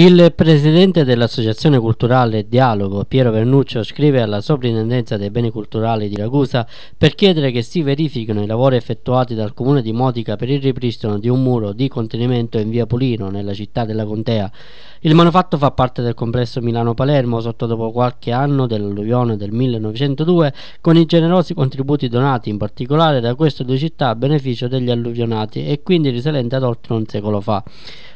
Il presidente dell'Associazione Culturale Dialogo, Piero Vernuccio, scrive alla Soprintendenza dei Beni Culturali di Ragusa per chiedere che si verifichino i lavori effettuati dal Comune di Modica per il ripristino di un muro di contenimento in via Pulino, nella città della Contea. Il manufatto fa parte del complesso Milano-Palermo, sotto dopo qualche anno dell'alluvione del 1902, con i generosi contributi donati in particolare da queste due città a beneficio degli alluvionati e quindi risalente ad oltre un secolo fa.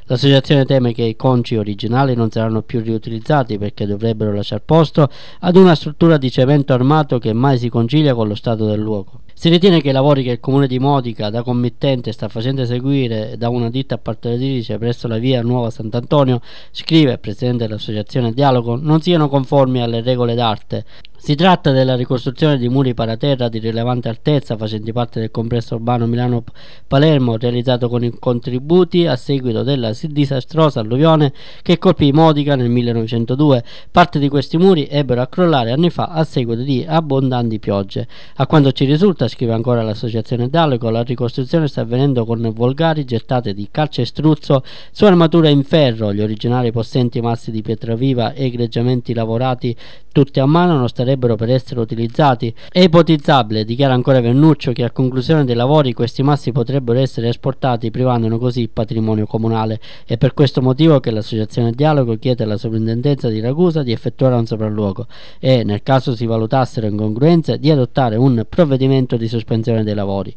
L'associazione teme che i conci originali non saranno più riutilizzati perché dovrebbero lasciare posto ad una struttura di cemento armato che mai si concilia con lo stato del luogo. Si ritiene che i lavori che il comune di Modica da committente sta facendo eseguire da una ditta appaltatrice presso la via Nuova Sant'Antonio, scrive il presidente dell'associazione Dialogo, non siano conformi alle regole d'arte, si tratta della ricostruzione di muri paraterra di rilevante altezza facenti parte del complesso urbano Milano-Palermo realizzato con i contributi a seguito della disastrosa alluvione che colpì Modica nel 1902. Parte di questi muri ebbero a crollare anni fa a seguito di abbondanti piogge. A quanto ci risulta, scrive ancora l'associazione Daleco, la ricostruzione sta avvenendo con volgari gettate di calcestruzzo su armatura in ferro, gli originari possenti massi di pietra viva e greggiamenti lavorati tutti a mano non starebbero per essere utilizzati. È ipotizzabile, dichiara ancora Vernuccio, che a conclusione dei lavori questi massi potrebbero essere esportati privandone così il patrimonio comunale. È per questo motivo che l'associazione Dialogo chiede alla sovrintendenza di Ragusa di effettuare un sopralluogo e, nel caso si valutassero incongruenze, di adottare un provvedimento di sospensione dei lavori.